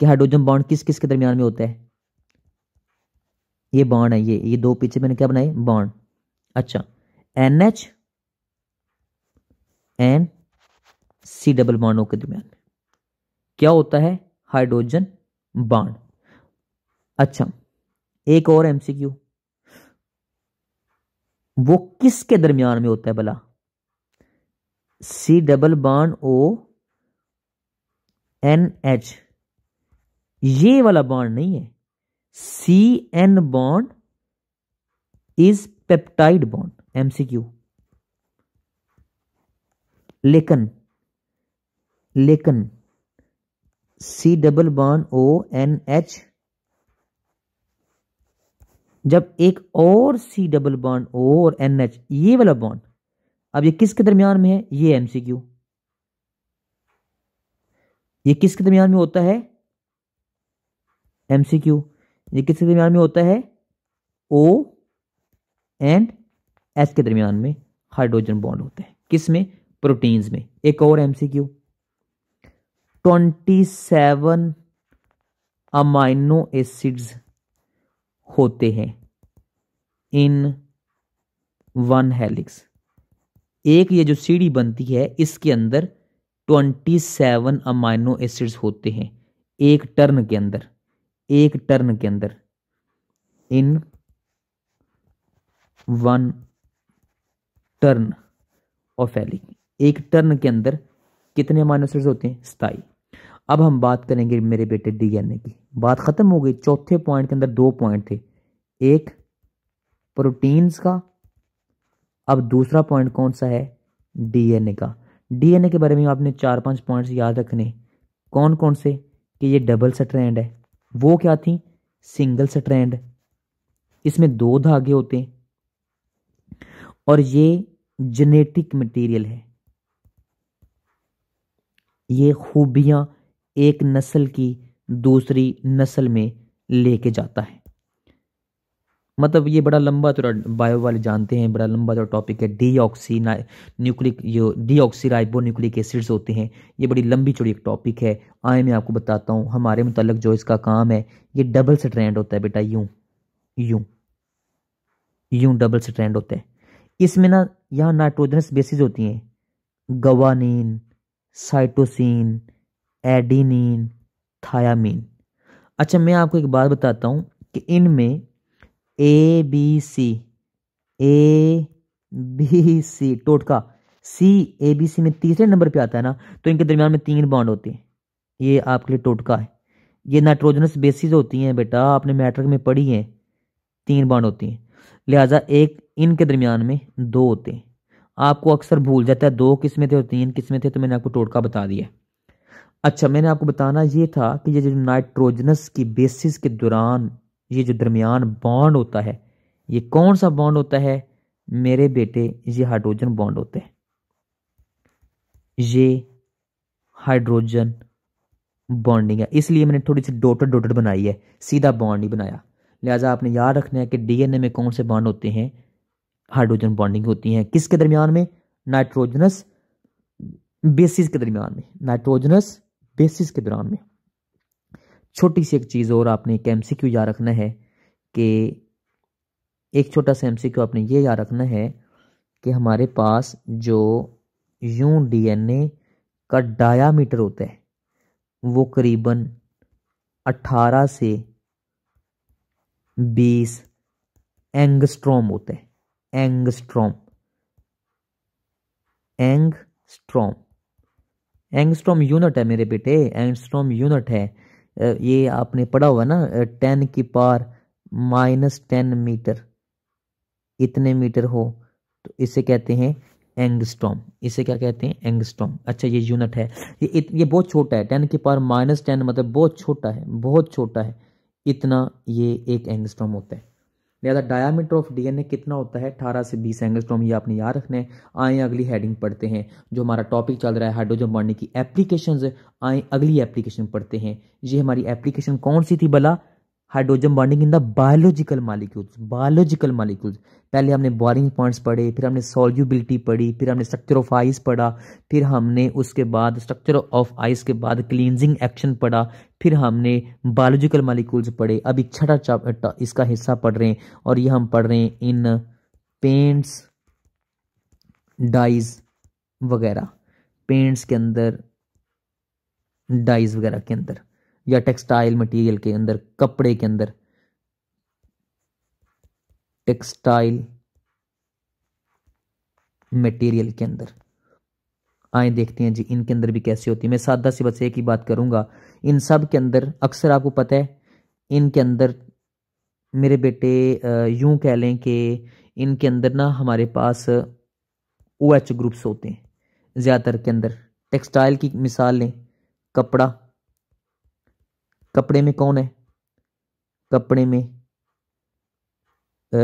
कि हाइड्रोजन बॉन्ड किस किस के दरमियान में होता है ये बॉन्ड है ये ये दो पीछे मैंने क्या बनाए बॉन्ड अच्छा N H N C double बॉन्डो के दरमियान क्या होता है हाइड्रोजन बाड अच्छा एक और एमसीक्यू वो किसके दरमियान में होता है भला सी डबल बाड ओ एन एच ये वाला बॉन्ड नहीं है C N bond is peptide bond MCQ लेकिन लेकिन C double bond O N H जब एक और सी डबल बॉन्ड ओ और एन एच ये वाला बॉन्ड अब ये किसके दरमियान में है ये एमसीक्यू ये किसके दरमियान में होता है एमसीक्यू ये किसके दरमियान में होता है ओ एंड एस के दरमियान में हाइड्रोजन बॉन्ड होते हैं किस में प्रोटीन्स में एक और Q twenty seven amino acids होते हैं इन वन हेलिक्स एक ये जो सीढ़ी बनती है इसके अंदर ट्वेंटी सेवन अमाइनो एसिड्स होते हैं एक टर्न के अंदर एक टर्न के अंदर इन वन टर्न ऑफ एलिंग एक टर्न के अंदर कितने अमाइनोसिड्स होते हैं स्थाई अब हम बात करेंगे मेरे बेटे डीएनए की बात खत्म हो गई चौथे पॉइंट के अंदर दो पॉइंट थे एक प्रोटीन्स का अब दूसरा पॉइंट कौन सा है डीएनए का डीएनए के बारे में आपने चार पांच पॉइंट्स याद रखने कौन कौन से कि ये डबल स्ट्रैंड है वो क्या थी सिंगल स्ट्रैंड इसमें दो धागे होते हैं और ये जेनेटिक मटेरियल है ये खूबियाँ एक नस्ल की दूसरी नस्ल में लेके जाता है मतलब ये बड़ा लंबा थोड़ा बायो तो वाले जानते हैं बड़ा लंबा थोड़ा तो टॉपिक है डी ऑक्सी न्यूक्लिक जो deoxy ribonucleic acids होते हैं ये बड़ी लंबी चौड़ी एक टॉपिक है आए मैं आपको बताता हूँ हमारे मुतलक जो इसका काम है ये डबल स्ट्रैंड होता है बेटा यूं यूं यूं डबल स्ट्रैंड होता है इसमें ना यहाँ नाइट्रोजनस बेसिस होती हैं गवानीन साइटोसिन एडिनिन थायामीन अच्छा मैं आपको एक बात बताता हूँ कि इनमें A B C A B C टोटका सी ए बी सी में तीसरे नंबर पे आता है ना तो इनके दरमियान में तीन बॉन्ड होते हैं ये आपके लिए टोटका है ये नाइट्रोजनस बेसिस होती हैं बेटा आपने मैट्रिक में पढ़ी हैं तीन बॉन्ड होती हैं लिहाजा एक इनके दरमियान में दो होते हैं आपको अक्सर भूल जाता है दो किस्में थे और तीन किस्में थे तो मैंने आपको टोटका बता दिया अच्छा मैंने आपको बताना ये था कि ये जो नाइट्रोजनस की बेसिस के दौरान ये जो दरमियान बॉन्ड होता है ये कौन सा बॉन्ड होता है मेरे बेटे ये हाइड्रोजन बॉन्ड होते हैं ये हाइड्रोजन बॉन्डिंग है इसलिए मैंने थोड़ी सी डोटेड डोटेड बनाई है सीधा बॉन्ड ही बनाया लिहाजा आपने याद रखना है कि डीएनए में कौन से बॉन्ड होते हैं हाइड्रोजन बॉन्डिंग होती है किसके दरमियान में नाइट्रोजनस बेसिस के दरमियान में नाइट्रोजनस बेसिस के दौरान में छोटी सी एक चीज़ और आपने एक एम याद रखना है कि एक छोटा सा एम आपने ये याद रखना है कि हमारे पास जो यू डीएनए का डायामीटर होता है वो करीबन 18 से 20 एंगस्ट्रोम होता है एंगस्ट्रॉम एंगस्ट्रॉम एंगस्ट्रॉम यूनिट है मेरे बेटे एंगस्ट्रॉम यूनिट है ये आपने पढ़ा हुआ ना टेन की पार माइनस टेन मीटर इतने मीटर हो तो इसे कहते हैं एंगस्ट्रॉम इसे क्या कहते हैं एंगस्टॉम अच्छा ये यूनिट है ये इत, ये बहुत छोटा है टेन की पार माइनस टेन मतलब बहुत छोटा है बहुत छोटा है इतना ये एक एंगस्ट्रॉम होता है लिहाजा डायामीटर ऑफ डीएनए कितना होता है अठारह से बीस एंगस्ट्रोम तो ये आपने याद रखने आए अगली हेडिंग पढ़ते हैं जो हमारा टॉपिक चल रहा है हाइड्रोजन बॉन्डिंग की एप्लीकेशन आए अगली एप्लीकेशन पढ़ते हैं ये हमारी एप्लीकेशन कौन सी थी भला hydrogen bonding in the biological molecules biological molecules पहले हमने बॉरिंग पॉइंट्स पढ़े फिर हमने सॉल्यूबिलिटी पढ़ी फिर हमने स्ट्रक्चर ऑफ आइस पढ़ा फिर हमने उसके बाद स्ट्रक्चर ऑफ आइस के बाद क्लींजिंग एक्शन पढ़ा फिर हमने बायोलॉजिकल मालिकूल्स पढ़े अभी छठा इसका हिस्सा पढ़ रहे हैं और ये हम पढ़ रहे हैं इन पेंट्स डाइज वगैरह पेंट्स के अंदर डाइज वगैरह के अंदर या टेक्सटाइल मटेरियल के अंदर कपड़े के अंदर टेक्सटाइल मटेरियल के अंदर आए देखते हैं जी इनके अंदर भी कैसे होती है मैं सादा सी बस एक ही बात करूंगा इन सब के अंदर अक्सर आपको पता है इनके अंदर मेरे बेटे यूं कह लें कि इनके अंदर ना हमारे पास ओ एच ग्रुप्स होते हैं ज़्यादातर के अंदर टेक्सटाइल की मिसाल लें कपड़ा कपड़े में कौन है कपड़े में आ,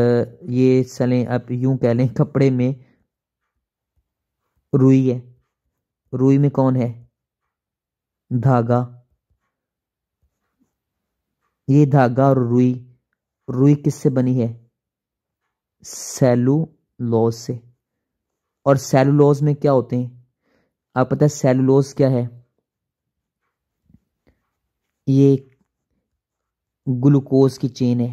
ये चलें आप यूं कह लें कपड़े में रुई है रुई में कौन है धागा ये धागा और रुई रुई किससे बनी है सेलुलोज से और सेलुलोज में क्या होते हैं आप पता है सेलुलोज क्या है ये ग्लूकोज की चेन है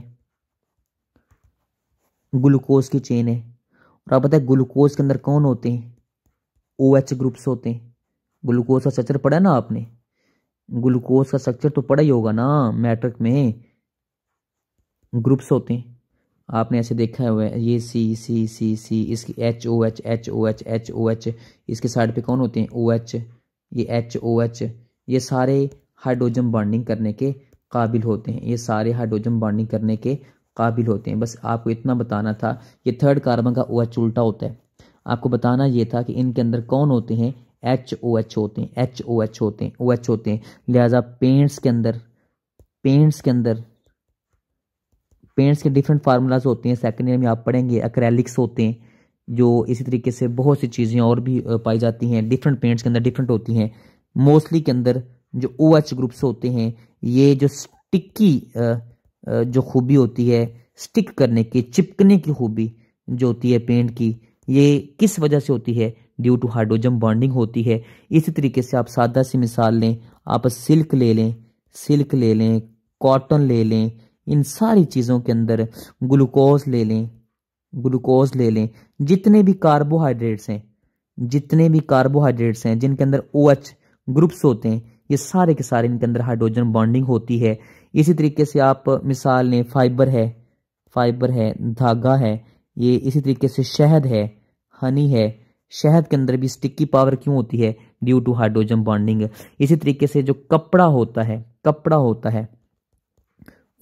ग्लूकोज की चेन है और आप पता है ग्लूकोज के अंदर कौन होते हैं ओ एच ग्रुप्स होते हैं ग्लूकोज का सचर पढ़ा ना आपने ग्लूकोज का स्ट्रक्चर तो पड़ा ही होगा ना मैट्रिक में ग्रुप्स होते हैं आपने ऐसे देखा हुआ है ये सी सी सी सी इसकी H O H H O H H O H इसके साइड पे कौन होते हैं ओ एच ये एच ओ एच ये सारे हाइड्रोजन बॉन्डिंग करने के काबिल होते हैं ये सारे हाइड्रोजन बॉन्डिंग करने के काबिल होते हैं बस आपको इतना बताना था ये थर्ड कार्बन का ओ एच उल्टा होता है आपको बताना ये था कि इनके अंदर कौन होते हैं एच ओ एच होते हैं एच ओ एच होते हैं ओ एच होते हैं लिहाजा पेंट्स के अंदर पेंट्स के अंदर पेंट्स के डिफरेंट फार्मूलाज होते हैं सेकेंड ईयर में आप पढ़ेंगे अक्रैलिक्स होते हैं जो इसी तरीके से बहुत सी चीज़ें और भी पाई जाती हैं डिफरेंट पेंट्स के अंदर डिफरेंट होती हैं मोस्टली के अंदर जो ओ एच ग्रुप्स होते हैं ये जो स्टिक्की जो खूबी होती है स्टिक करने की चिपकने की खूबी जो होती है पेंट की ये किस वजह से होती है ड्यू टू हाइड्रोजन बॉन्डिंग होती है इसी तरीके से आप सादा सी मिसाल लें आप सिल्क ले लें सिल्क ले लें कॉटन ले लें इन सारी चीज़ों के अंदर ग्लूकोज ले लें ग्लूकोज ले लें जितने भी कार्बोहाइड्रेट्स हैं जितने भी कार्बोहाइड्रेट्स हैं जिनके अंदर ओ OH ग्रुप्स होते हैं ये सारे के सारे इनके अंदर हाइड्रोजन बॉन्डिंग होती है इसी तरीके से आप मिसाल लें फाइबर है फाइबर है धागा है ये इसी तरीके से शहद है हनी है शहद के अंदर भी स्टिकी पावर क्यों होती है ड्यू टू हाइड्रोजन बॉन्डिंग इसी तरीके से जो कपड़ा होता है कपड़ा होता है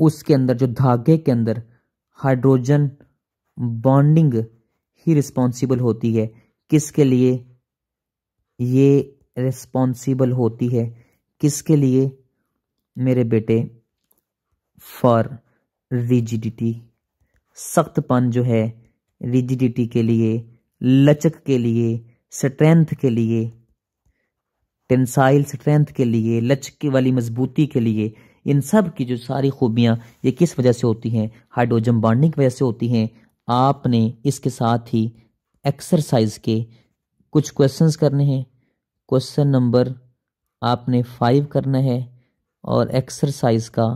उसके अंदर जो धागे के अंदर हाइड्रोजन बॉन्डिंग ही रिस्पॉन्सिबल होती है किसके लिए ये रिस्पॉन्सिबल होती है किसके लिए मेरे बेटे फॉर रिजिडिटी सख्तपन जो है रिजिडिटी के लिए लचक के लिए स्ट्रेंथ के लिए टेंसाइल स्ट्रेंथ के लिए लचक वाली मजबूती के लिए इन सब की जो सारी खूबियाँ ये किस वजह से होती हैं हाइड्रोजन बॉन्डिंग की वजह से होती हैं आपने इसके साथ ही एक्सरसाइज के कुछ क्वेश्चंस करने हैं क्वेश्चन नंबर आपने फाइव करना है और एक्सरसाइज का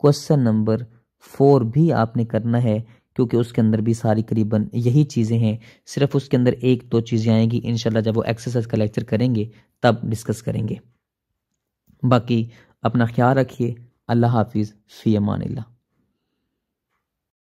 क्वेश्चन नंबर फोर भी आपने करना है क्योंकि उसके अंदर भी सारी करीबन यही चीज़ें हैं सिर्फ उसके अंदर एक दो चीज़ें आएंगी इन जब वो एक्सरसाइज का लेक्चर करेंगे तब डिस्कस करेंगे बाकी अपना ख्याल रखिए अल्लाह हाफिज़ फ़ी अमान